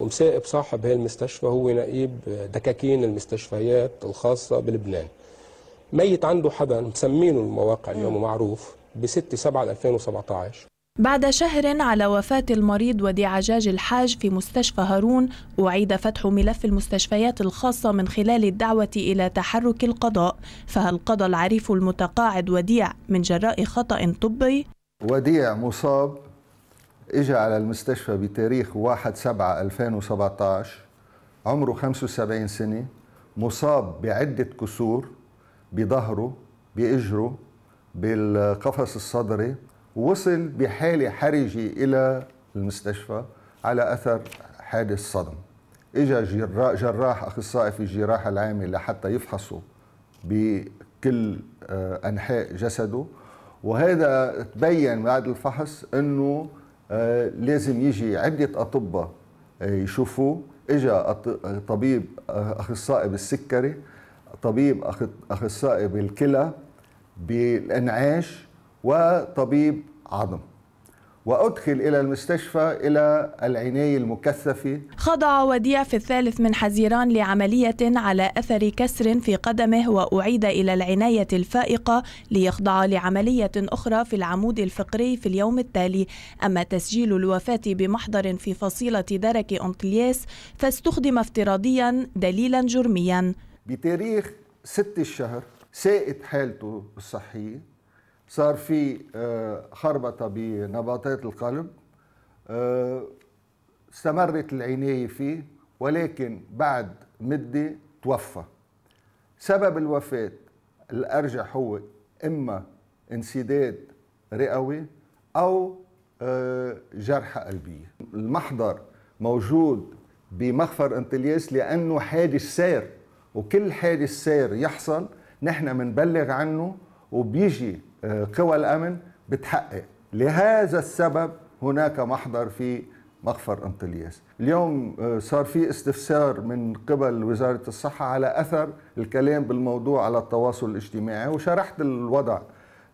ومسائب صاحب هاي المستشفى هو نقيب دكاكين المستشفيات الخاصة بلبنان ميت عنده حدا مسمينه المواقع اليوم معروف ب 6 7 2017 بعد شهر على وفاة المريض عجاج الحاج في مستشفى هارون أعيد فتح ملف المستشفيات الخاصة من خلال الدعوة إلى تحرك القضاء فهل قضى العريف المتقاعد وديع من جراء خطأ طبي؟ وديع مصاب اجى على المستشفى بتاريخ 1 7 2017 عمره 75 سنه مصاب بعده كسور بظهره باجره بالقفص الصدري ووصل بحاله حرجه الى المستشفى على اثر حادث صدم اجى جراح اخصائي في الجراحه العامه لحتى يفحصه بكل آه، انحاء جسده وهذا تبين بعد الفحص انه آه، لازم يجي عدة أطباء آه، يشوفوه إجا طبيب آه، اخصائي بالسكري طبيب اخصائي بالكلى بالانعاش وطبيب عظم وأدخل إلى المستشفى إلى العناية المكثفة خضع وديع في الثالث من حزيران لعملية على أثر كسر في قدمه وأعيد إلى العناية الفائقة ليخضع لعملية أخرى في العمود الفقري في اليوم التالي أما تسجيل الوفاة بمحضر في فصيلة درك أنطلياس فاستخدم افتراضيا دليلا جرميا بتاريخ ست الشهر ساءت حالته الصحية صار في آه، خربطه بنبطات القلب آه، استمرت العنايه فيه ولكن بعد مده توفى سبب الوفاه الارجح هو اما انسداد رئوي او آه، جرحى قلبيه المحضر موجود بمخفر انطلياس لانه حادث سير وكل حادث سير يحصل نحن بنبلغ عنه وبيجي آه، قوى الامن بتحقق لهذا السبب هناك محضر في مخفر انطلياس اليوم آه، صار في استفسار من قبل وزارة الصحة على أثر الكلام بالموضوع على التواصل الاجتماعي وشرحت الوضع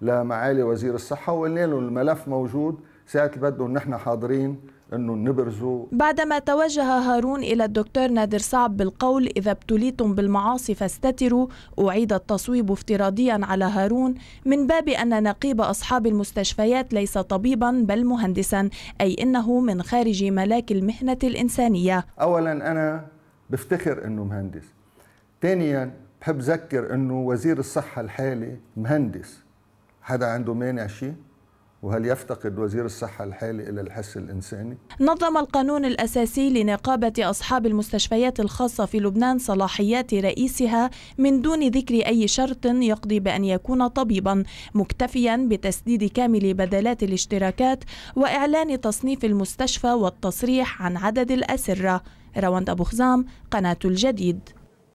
لمعالي وزير الصحة وقلنا له الملف موجود ساعة اللي بده نحن حاضرين انه نبرزوا بعدما توجه هارون الى الدكتور نادر صعب بالقول اذا ابتليتم بالمعاصي فاستتروا اعيد التصويب افتراضيا على هارون من باب ان نقيب اصحاب المستشفيات ليس طبيبا بل مهندسا اي انه من خارج ملاك المهنه الانسانيه اولا انا بفتخر انه مهندس ثانيا بحب ذكر انه وزير الصحه الحالي مهندس حدا عنده مانع شيء وهل يفتقد وزير الصحة الحالي إلى الحس الإنساني؟ نظم القانون الأساسي لنقابة أصحاب المستشفيات الخاصة في لبنان صلاحيات رئيسها من دون ذكر أي شرط يقضي بأن يكون طبيبا مكتفيا بتسديد كامل بدلات الاشتراكات وإعلان تصنيف المستشفى والتصريح عن عدد الأسرة رواند أبو خزام قناة الجديد